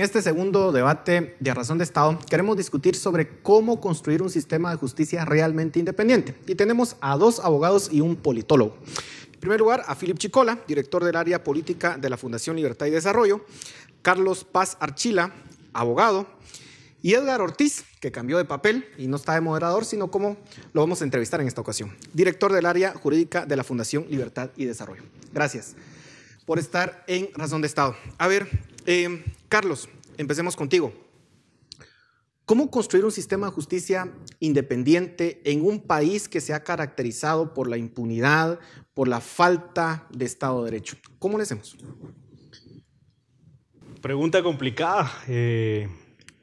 En este segundo debate de Razón de Estado queremos discutir sobre cómo construir un sistema de justicia realmente independiente. Y tenemos a dos abogados y un politólogo. En primer lugar, a Philip Chicola, director del área política de la Fundación Libertad y Desarrollo, Carlos Paz Archila, abogado, y Edgar Ortiz, que cambió de papel y no está de moderador, sino como lo vamos a entrevistar en esta ocasión, director del área jurídica de la Fundación Libertad y Desarrollo. Gracias por estar en Razón de Estado. A ver, eh, Carlos, empecemos contigo. ¿Cómo construir un sistema de justicia independiente en un país que se ha caracterizado por la impunidad, por la falta de Estado de Derecho? ¿Cómo lo hacemos? Pregunta complicada. Eh,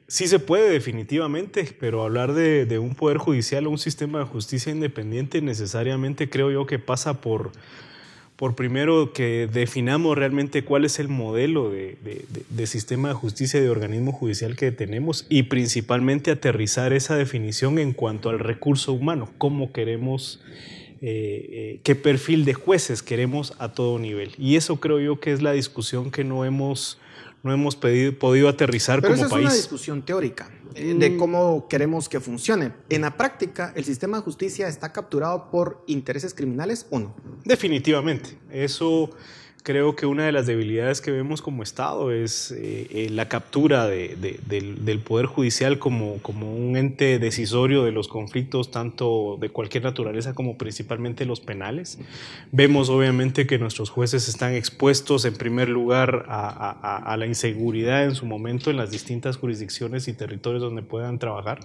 sí se puede, definitivamente, pero hablar de, de un poder judicial o un sistema de justicia independiente necesariamente creo yo que pasa por por primero que definamos realmente cuál es el modelo de, sistema de justicia y de organismo judicial que tenemos y principalmente aterrizar esa definición en cuanto al recurso humano, cómo queremos, eh, eh, qué perfil de jueces queremos a todo nivel. Y eso creo yo que es la discusión que no hemos no hemos podido aterrizar como país. Es una discusión teórica eh, de mm. cómo queremos que funcione. En la práctica, ¿el sistema de justicia está capturado por intereses criminales o no? Definitivamente. Eso creo que una de las debilidades que vemos como Estado es eh, eh, la captura del, Poder Judicial como, un ente decisorio de los conflictos, tanto de cualquier naturaleza como principalmente los penales. Vemos obviamente que nuestros jueces están expuestos en primer lugar a, a la inseguridad en su momento en las distintas jurisdicciones y territorios donde puedan trabajar.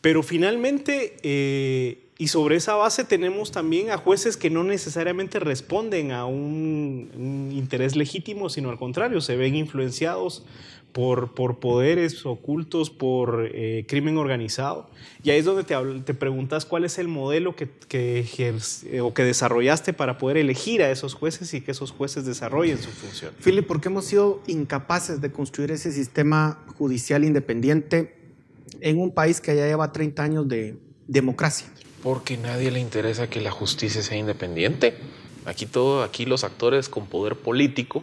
Pero finalmente, eh, y sobre esa base tenemos también a jueces que no necesariamente responden a un, interés legítimo, sino al contrario, se ven influenciados por, poderes ocultos, por eh, crimen organizado. Y ahí es donde te, preguntas cuál es el modelo que, eh, o que desarrollaste para poder elegir a esos jueces y que esos jueces desarrollen su función. Philip, ¿por qué hemos sido incapaces de construir ese sistema judicial independiente en un país que ya lleva 30 años de democracia. Porque nadie le interesa que la justicia sea independiente. Aquí todo, aquí los actores con poder político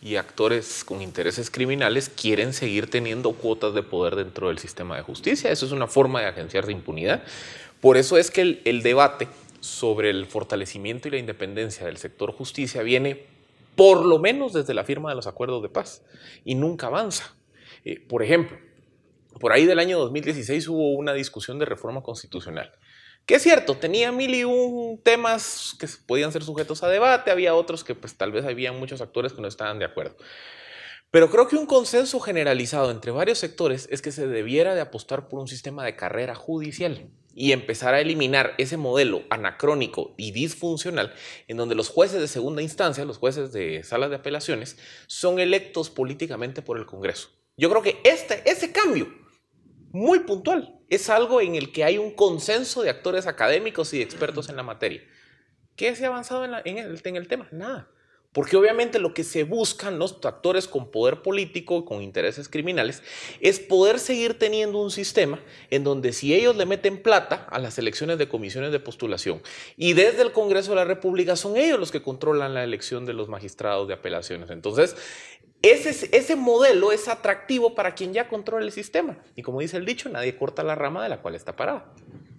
y actores con intereses criminales quieren seguir teniendo cuotas de poder dentro del sistema de justicia. Eso es una forma de agenciar de impunidad. Por eso es que el, debate sobre el fortalecimiento y la independencia del sector justicia viene por lo menos desde la firma de los acuerdos de paz y nunca avanza. Eh, por ejemplo, por ahí del año 2016 hubo una discusión de reforma constitucional. Que es cierto, tenía mil y un temas que podían ser sujetos a debate, había otros que pues tal vez había muchos actores que no estaban de acuerdo. Pero creo que un consenso generalizado entre varios sectores es que se debiera de apostar por un sistema de carrera judicial y empezar a eliminar ese modelo anacrónico y disfuncional en donde los jueces de segunda instancia, los jueces de salas de apelaciones, son electos políticamente por el Congreso. Yo creo que este, ese cambio muy puntual. Es algo en el que hay un consenso de actores académicos y expertos en la materia. ¿Qué se ha avanzado en, el, en el tema? Nada. Porque obviamente lo que se buscan los actores con poder político, con intereses criminales, es poder seguir teniendo un sistema en donde si ellos le meten plata a las elecciones de comisiones de postulación y desde el Congreso de la República son ellos los que controlan la elección de los magistrados de apelaciones. Entonces, ese, ese modelo es atractivo para quien ya controla el sistema. Y como dice el dicho, nadie corta la rama de la cual está parada.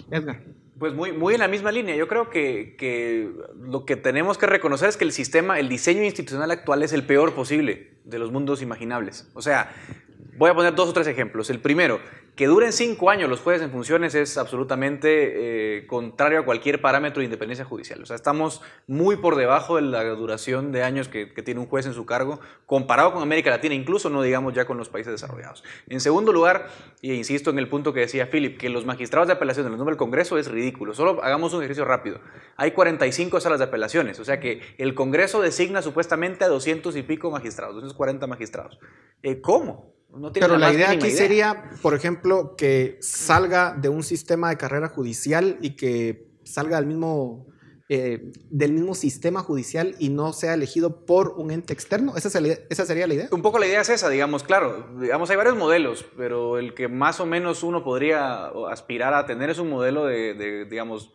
Edgar. Pues muy, muy en la misma línea. Yo creo que, que, lo que tenemos que reconocer es que el sistema, el diseño institucional actual es el peor posible de los mundos imaginables. O sea, voy a poner dos o tres ejemplos. El primero, que duren cinco años los jueces en funciones es absolutamente eh, contrario a cualquier parámetro de independencia judicial. O sea, estamos muy por debajo de la duración de años que, tiene un juez en su cargo, comparado con América Latina, incluso no digamos ya con los países desarrollados. En segundo lugar, e insisto en el punto que decía Philip, que los magistrados de apelación en el nombre del Congreso es ridículo. Solo hagamos un ejercicio rápido. Hay 45 salas de apelaciones, o sea que el Congreso designa supuestamente a 200 y pico magistrados, 240 magistrados. Eh, ¿Cómo? Pero la, idea aquí sería, por ejemplo, que salga de un sistema de carrera judicial y que salga del mismo, eh, del mismo sistema judicial y no sea elegido por un ente externo. ¿Esa, ¿Esa, sería la idea? Un poco la idea es esa, digamos, claro. Digamos, hay varios modelos, pero el que más o menos uno podría aspirar a tener es un modelo de digamos,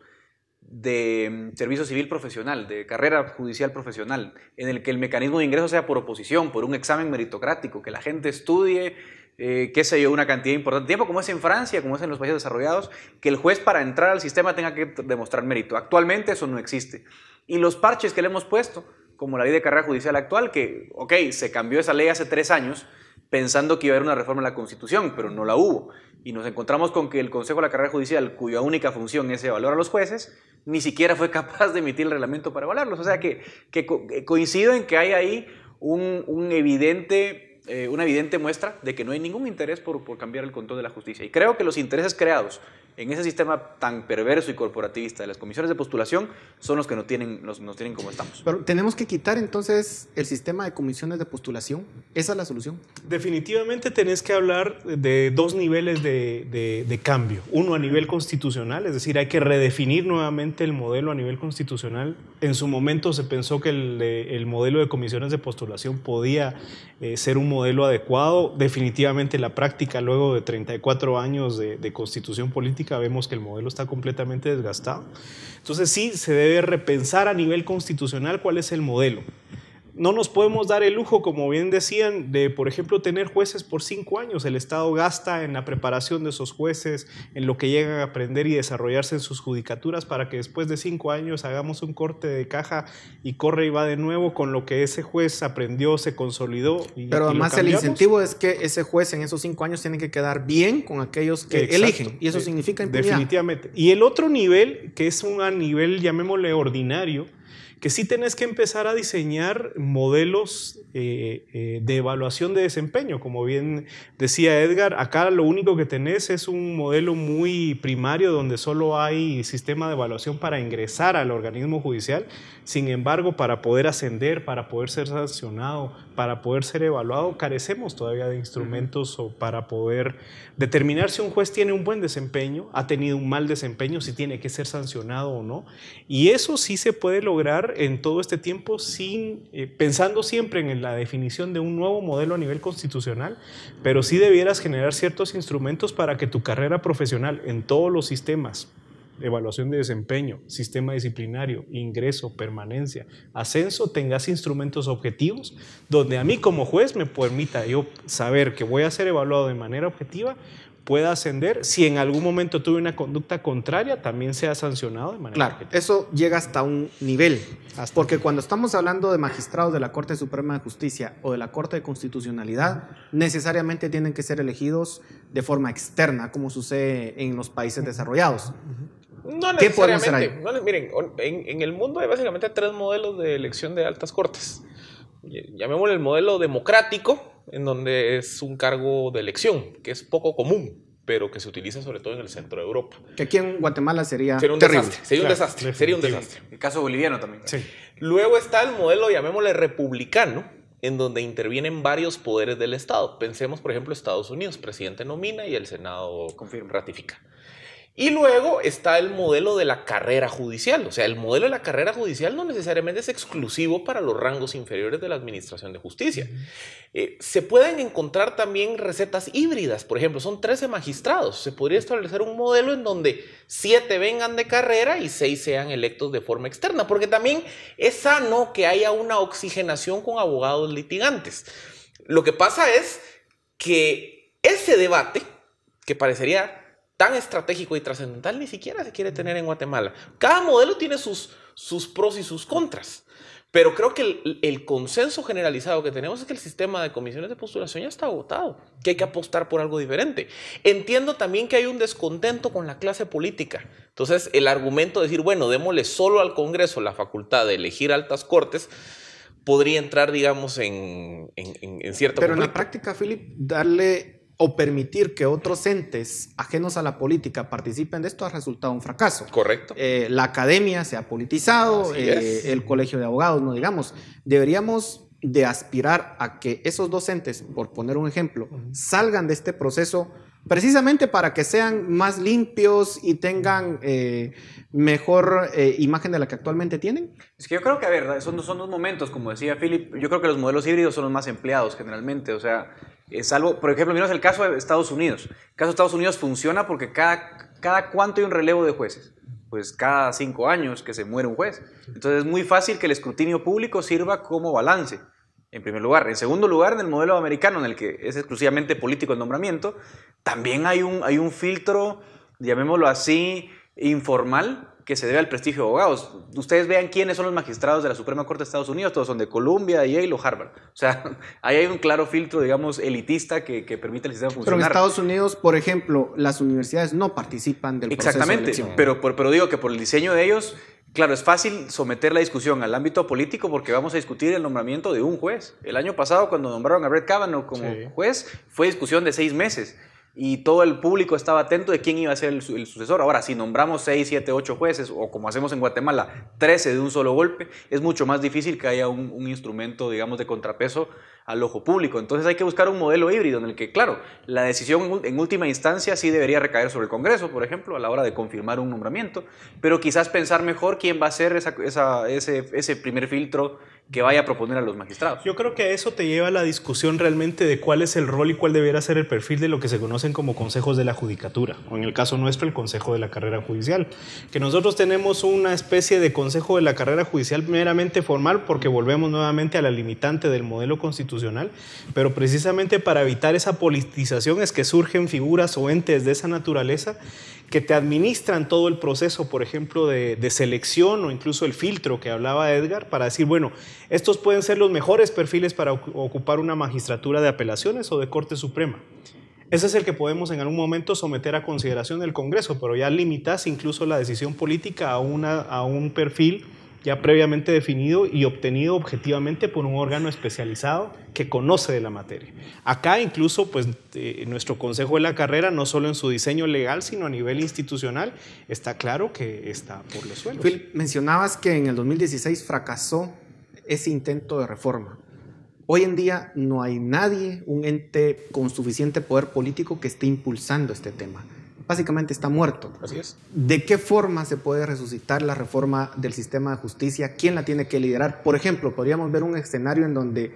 de mm, servicio civil profesional, de carrera judicial profesional, en el que el mecanismo de ingreso sea por oposición, por un examen meritocrático, que la gente estudie, eh, qué sé yo, una cantidad importante de tiempo, como es en Francia, como es en los países desarrollados, que el juez para entrar al sistema tenga que demostrar mérito. Actualmente eso no existe. Y los parches que le hemos puesto, como la ley de carrera judicial actual, que, ok, se cambió esa ley hace tres años, pensando que iba a haber una reforma en la Constitución, pero no la hubo. Y nos encontramos con que el Consejo de la Carrera Judicial, cuya única función es evaluar a los jueces, ni siquiera fue capaz de emitir el reglamento para evaluarlos. O sea que, eh, coincido en que hay ahí un, evidente, eh, una evidente muestra de que no hay ningún interés por, por cambiar el control de la justicia. Y creo que los intereses creados en ese sistema tan perverso y corporativista de las comisiones de postulación son los que nos tienen, nos, nos tienen como estamos. Pero tenemos que quitar entonces el sistema de comisiones de postulación. ¿Esa es la solución? Definitivamente tenés que hablar de dos niveles de, de, cambio. Uno a nivel constitucional, es decir, hay que redefinir nuevamente el modelo a nivel constitucional. En su momento se pensó que el, el modelo de comisiones de postulación podía eh, ser un modelo adecuado. Definitivamente la práctica luego de 34 años de constitución política vemos que el modelo está completamente desgastado. Entonces sí, se debe repensar a nivel constitucional cuál es el modelo no nos podemos dar el lujo, como bien decían, de, por ejemplo, tener jueces por cinco años. El Estado gasta en la preparación de esos jueces, en lo que llegan a aprender y desarrollarse en sus judicaturas para que después de cinco años hagamos un corte de caja y corre y va de nuevo con lo que ese juez aprendió, se consolidó. Pero además el incentivo es que ese juez en esos cinco años tiene que quedar bien con aquellos que eligen. Y eso significa Definitivamente. Y el otro nivel, que es un nivel, llamémosle ordinario, que sí tenés que empezar a diseñar modelos eh, eh, de evaluación de desempeño. Como bien decía Edgar, acá lo único que tenés es un modelo muy primario donde solo hay sistema de evaluación para ingresar al organismo judicial. Sin embargo, para poder ascender, para poder ser sancionado, para poder ser evaluado, carecemos todavía de instrumentos para poder determinar si un juez tiene un buen desempeño, ha tenido un mal desempeño, si tiene que ser sancionado o no. Y eso sí se puede lograr en todo este tiempo sin, eh, pensando siempre en la definición de un nuevo modelo a nivel constitucional, pero sí debieras generar ciertos instrumentos para que tu carrera profesional en todos los sistemas, evaluación de desempeño, sistema disciplinario, ingreso, permanencia, ascenso, tengas instrumentos objetivos donde a mí como juez me permita yo saber que voy a ser evaluado de manera objetiva, pueda ascender. Si en algún momento tuve una conducta contraria, también sea sancionado de manera. Claro, eso llega hasta un nivel. porque cuando estamos hablando de magistrados de la Corte Suprema de Justicia o de la Corte de Constitucionalidad, necesariamente tienen que ser elegidos de forma externa, como sucede en los países desarrollados. No ¿Qué miren, en, en el mundo hay básicamente tres modelos de elección de altas cortes. Llamémosle el modelo democrático, en donde es un cargo de elección, que es poco común pero que se utiliza sobre todo en el centro de Europa. Que aquí en Guatemala sería, un terrible. desastre. Sería, un desastre sería un desastre. El caso boliviano también. Sí. Luego está el modelo, llamémosle republicano, en donde intervienen varios poderes del Estado. Pensemos, por ejemplo, Estados Unidos. Presidente nomina y el Senado ratifica. Y luego está el modelo de la carrera judicial. O sea, el modelo de la carrera judicial no necesariamente es exclusivo para los rangos inferiores de la Administración de Justicia. Eh, se pueden encontrar también recetas híbridas. Por ejemplo, son 13 magistrados. Se podría establecer un modelo en donde 7 vengan de carrera y 6 sean electos de forma externa. Porque también es sano que haya una oxigenación con abogados litigantes. Lo que pasa es que ese debate, que parecería tan estratégico y trascendental ni siquiera se quiere tener en Guatemala. Cada modelo tiene sus, sus pros y sus contras, pero creo que el, consenso generalizado que tenemos es que el sistema de comisiones de postulación ya está agotado, que hay que apostar por algo diferente. Entiendo también que hay un descontento con la clase política. Entonces, el argumento de decir, bueno, démosle solo al Congreso la facultad de elegir altas cortes, podría entrar, digamos, en, en, cierto Pero en la práctica, Philip, darle o permitir que otros entes ajenos a la política participen de esto ha resultado un fracaso. Correcto. Eh, la academia se ha politizado, eh, el colegio de abogados, no digamos. Deberíamos de aspirar a que esos docentes, por poner un ejemplo, salgan de este proceso precisamente para que sean más limpios y tengan eh, mejor eh, imagen de la que actualmente tienen? Es que yo creo que, a ver, son, son dos momentos, como decía Philip, yo creo que los modelos híbridos son los más empleados generalmente, o sea, salvo, por ejemplo, miramos el caso de Estados Unidos. El caso de Estados Unidos funciona porque cada, cada cuánto hay un relevo de jueces pues cada cinco años que se muere un juez. Entonces es muy fácil que el escrutinio público sirva como balance en primer lugar. En segundo lugar, en el modelo americano, en el que es exclusivamente político el nombramiento, también hay un, hay un filtro, llamémoslo así, informal, que se debe al prestigio de abogados. Ustedes vean quiénes son los magistrados de la Suprema Corte de Estados Unidos, todos son de Columbia, Yale o Harvard. O sea, ahí hay un claro filtro, digamos, elitista que, permite el sistema funcionar. Pero en Estados Unidos, por ejemplo, las universidades no participan del proceso de elección. pero, pero digo que por el diseño de ellos Claro, es fácil someter la discusión al ámbito político porque vamos a discutir el nombramiento de un juez. El año pasado, cuando nombraron a Brett Kavanaugh como juez, fue discusión de seis meses y todo el público estaba atento de quién iba a ser el, sucesor. Ahora, si nombramos 6, 7, 8 jueces, o como hacemos en Guatemala, 13 de un solo golpe, es mucho más difícil que haya un, instrumento, digamos, de contrapeso al ojo público. Entonces hay que buscar un modelo híbrido en el que, claro, la decisión en última instancia sí debería recaer sobre el Congreso, por ejemplo, a la hora de confirmar un nombramiento, pero quizás pensar mejor quién va a ser esa, ese primer filtro que vaya a proponer a los magistrados. Yo creo que eso te lleva a la discusión realmente de cuál es el rol y cuál debería ser el perfil de lo que se conocen como consejos de la judicatura, o en el caso nuestro el consejo de la carrera judicial, que nosotros tenemos una especie de consejo de la carrera judicial meramente formal porque volvemos nuevamente a la limitante del modelo constitucional, pero precisamente para evitar esa politización es que surgen figuras o entes de esa naturaleza que te administran todo el proceso, por ejemplo, de, selección o incluso el filtro que hablaba Edgar, para decir, bueno, estos pueden ser los mejores perfiles para ocupar una magistratura de apelaciones o de Corte Suprema. Ese es el que podemos en algún momento someter a consideración del Congreso, pero ya limitas incluso la decisión política a, una, a un perfil ya previamente definido y obtenido objetivamente por un órgano especializado que conoce de la materia. Acá incluso pues eh, nuestro consejo de la carrera, no solo en su diseño legal, sino a nivel institucional, está claro que está por los suelos. Phil, mencionabas que en el 2016 fracasó ese intento de reforma. Hoy en día no hay nadie, un ente con suficiente poder político que esté impulsando este tema básicamente está muerto. Así es. ¿De qué forma se puede resucitar la reforma del sistema de justicia? ¿Quién la tiene que liderar? Por ejemplo, podríamos ver un escenario en donde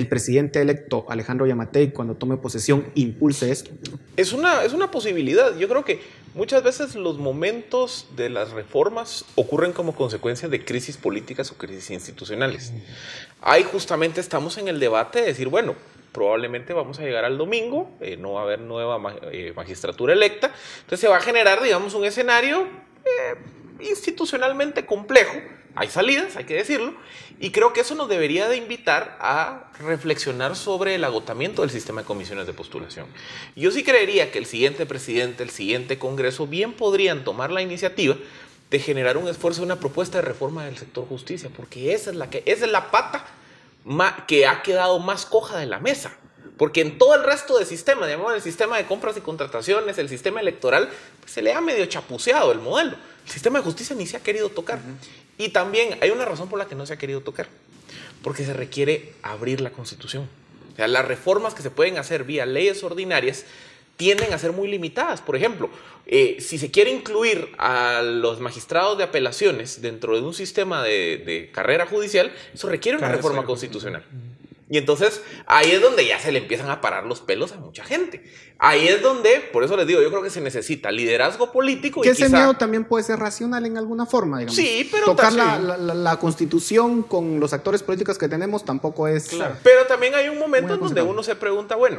el presidente electo Alejandro Yamatei cuando tome posesión impulse esto? Es una, es una posibilidad. Yo creo que muchas veces los momentos de las reformas ocurren como consecuencia de crisis políticas o crisis institucionales. Ahí justamente estamos en el debate de decir, bueno, probablemente vamos a llegar al domingo, eh, no va a haber nueva eh, magistratura electa, entonces se va a generar, digamos, un escenario eh, institucionalmente complejo hay salidas, hay que decirlo, y creo que eso nos debería de invitar a reflexionar sobre el agotamiento del sistema de comisiones de postulación. Yo sí creería que el siguiente presidente, el siguiente Congreso, bien podrían tomar la iniciativa de generar un esfuerzo, una propuesta de reforma del sector justicia, porque esa es la, que, es la pata que ha quedado más coja de la mesa. Porque en todo el resto del sistema, digamos el sistema de compras y contrataciones, el sistema electoral, se le ha medio chapuceado el modelo. El sistema de justicia ni se ha querido tocar. Y también hay una razón por la que no se ha querido tocar, porque se requiere abrir la Constitución. O sea, las reformas que se pueden hacer vía leyes ordinarias tienden a ser muy limitadas. Por ejemplo, eh, si se quiere incluir a los magistrados de apelaciones dentro de un sistema de carrera judicial, eso requiere una reforma constitucional. Y entonces ahí es donde ya se le empiezan a parar los pelos a mucha gente. Ahí es donde, por eso les digo, yo creo que se necesita liderazgo político. Que ese miedo también puede ser racional en alguna forma, digamos. Sí, pero tocar la, la, constitución con los actores políticos que tenemos tampoco es. Claro. Pero también hay un momento en donde uno se pregunta, bueno,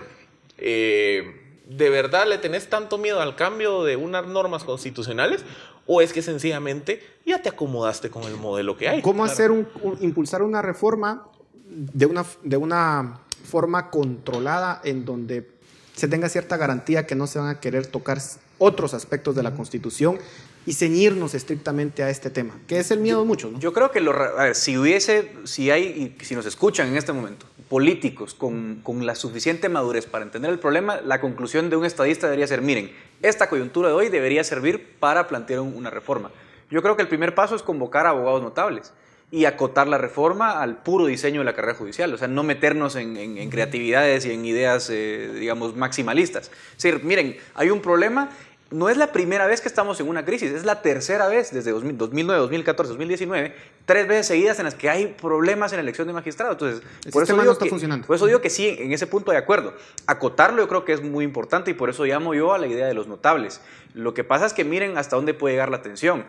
eh, ¿de verdad le tenés tanto miedo al cambio de unas normas constitucionales? ¿O es que sencillamente ya te acomodaste con el modelo que hay? ¿Cómo hacer un, impulsar una reforma de una, forma controlada en donde se tenga cierta garantía que no se van a querer tocar otros aspectos de la Constitución y ceñirnos estrictamente a este tema, que es el miedo de muchos. Yo creo que si hubiese, si hay, si nos escuchan en este momento, políticos con, con, la suficiente madurez para entender el problema, la conclusión de un estadista debería ser, miren, esta coyuntura de hoy debería servir para plantear una reforma. Yo creo que el primer paso es convocar a abogados notables y acotar la reforma al puro diseño de la carrera judicial, o sea, no meternos en, creatividades y en ideas, eh, digamos, maximalistas. Es decir, miren, hay un problema, no es la primera vez que estamos en una crisis, es la tercera vez desde 2009, 2014, 2019, tres veces seguidas en las que hay problemas en la elección de magistrados. Entonces, por, eso funcionando. por eso digo que sí, en ese punto de acuerdo. Acotarlo yo creo que es muy importante y por eso llamo yo a la idea de los notables. Lo que pasa es que miren hasta dónde puede llegar la tensión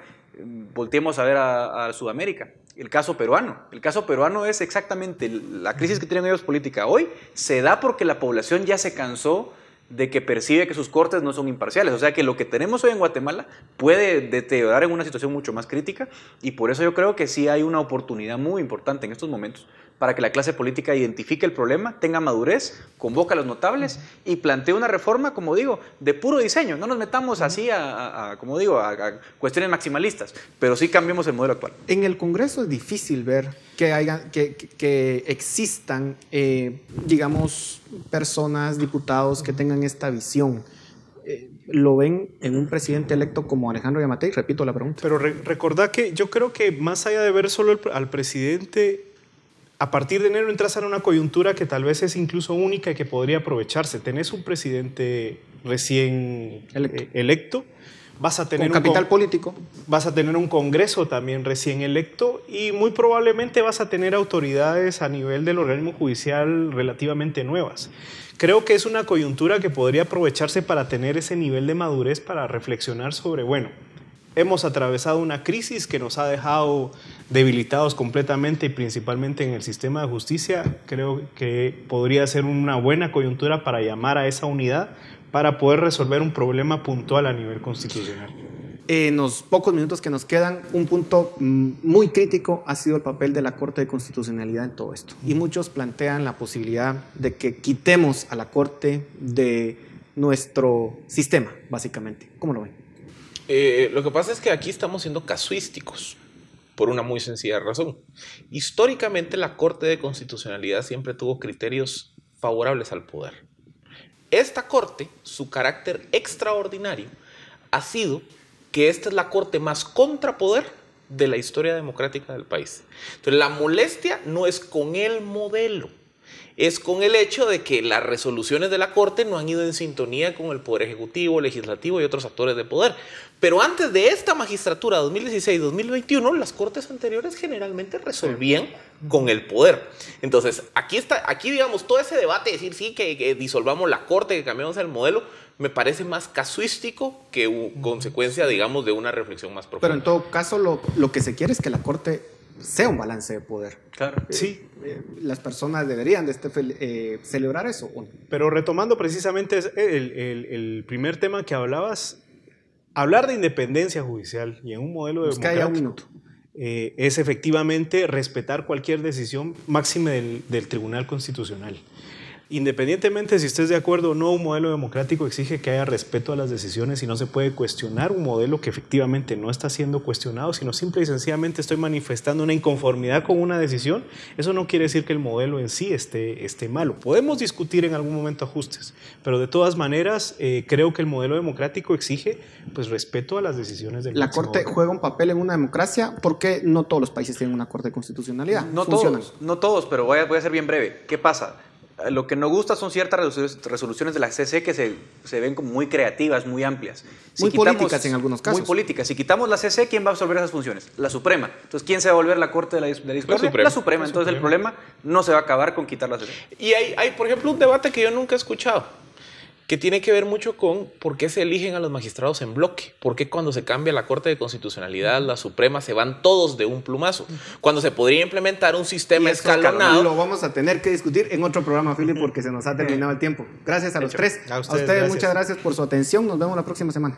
volteemos a ver a, a, Sudamérica, el caso peruano. El caso peruano es exactamente la crisis que tienen ellos política hoy, se da porque la población ya se cansó de que percibe que sus cortes no son imparciales. O sea que lo que tenemos hoy en Guatemala puede deteriorar en una situación mucho más crítica y por eso yo creo que sí hay una oportunidad muy importante en estos momentos para que la clase política identifique el problema, tenga madurez, convoca a los notables y plantee una reforma, como digo, de puro diseño. No nos metamos así a, como digo, a, cuestiones maximalistas, pero sí cambiemos el modelo actual. En el Congreso es difícil ver que, que, existan, eh, digamos, personas, diputados que tengan esta visión. Eh, lo ven en un presidente electo como Alejandro Yamatei? Repito la pregunta. Pero recordad que yo creo que más allá de ver solo al presidente a partir de enero entras en una coyuntura que tal vez es incluso única y que podría aprovecharse. Tenés un presidente recién eh, electo, vas a tener capital político, vas a tener un congreso también recién electo y muy probablemente vas a tener autoridades a nivel del organismo judicial relativamente nuevas. Creo que es una coyuntura que podría aprovecharse para tener ese nivel de madurez para reflexionar sobre, bueno, hemos atravesado una crisis que nos ha dejado debilitados completamente y principalmente en el sistema de justicia. Creo que podría ser una buena coyuntura para llamar a esa unidad para poder resolver un problema puntual a nivel constitucional. En los pocos minutos que nos quedan, un punto mm, muy crítico ha sido el papel de la Corte de Constitucionalidad en todo esto. Y muchos plantean la posibilidad de que quitemos a la Corte de nuestro sistema, básicamente. ¿Cómo lo ven? Eh, lo que pasa es que aquí estamos siendo casuísticos por una muy sencilla razón. Históricamente la Corte de Constitucionalidad siempre tuvo criterios favorables al poder. Esta Corte, su carácter extraordinario, ha sido que esta es la Corte más contrapoder de la historia democrática del país. Entonces la molestia no es con el modelo, es con el hecho de que las resoluciones de la Corte no han ido en sintonía con el Poder Ejecutivo, Legislativo y otros actores de poder. Pero antes de esta magistratura 2016-2021, las Cortes anteriores generalmente resolvían con el poder. Entonces, aquí está, aquí digamos, todo ese debate de decir sí, que, disolvamos la Corte, que cambiamos el modelo, me parece más casuístico que consecuencia, digamos, de una reflexión más profunda. Pero en todo caso, lo que se quiere es que la Corte sea un balance de poder. Claro. Eh, sí. Eh, las personas deberían de este eh, celebrar eso. Pero retomando precisamente el, primer tema que hablabas, hablar de independencia judicial y en un modelo de democrático es efectivamente respetar cualquier decisión máxima del Tribunal Constitucional. Independientemente si estés de acuerdo o no, un modelo democrático exige que haya respeto a las decisiones y no se puede cuestionar un modelo que efectivamente no está siendo cuestionado, sino simple y sencillamente estoy manifestando una inconformidad con una decisión. Eso no quiere decir que el modelo en sí esté, esté malo. Podemos discutir en algún momento ajustes, pero de todas maneras eh, creo que el modelo democrático exige pues respeto a las decisiones de La Corte juega un papel en una democracia porque no todos los países tienen una Corte de Constitucionalidad. No todos, no todos, pero voy a, voy a ser bien breve. ¿Qué pasa? lo que nos gusta son ciertas resoluciones de la CC que se, ven como muy creativas, muy amplias. muy políticas en algunos casos. Muy políticas. Si quitamos la CC, ¿quién va a absorber esas funciones? La Suprema. Entonces, ¿quién se va a volver la Corte de la, la Suprema. Entonces, el problema no se va a acabar con quitar la CC. Y hay, hay, por ejemplo, un debate que yo nunca he escuchado que tiene que ver mucho con por qué se eligen a los magistrados en bloque, por qué cuando se cambia la Corte de Constitucionalidad, la Suprema, se van todos de un plumazo, cuando se podría implementar un sistema escalonado. lo vamos a tener que discutir en otro programa, Felipe, porque se nos ha terminado el tiempo. Gracias a los tres. A ustedes, muchas gracias por su atención. Nos vemos la próxima semana.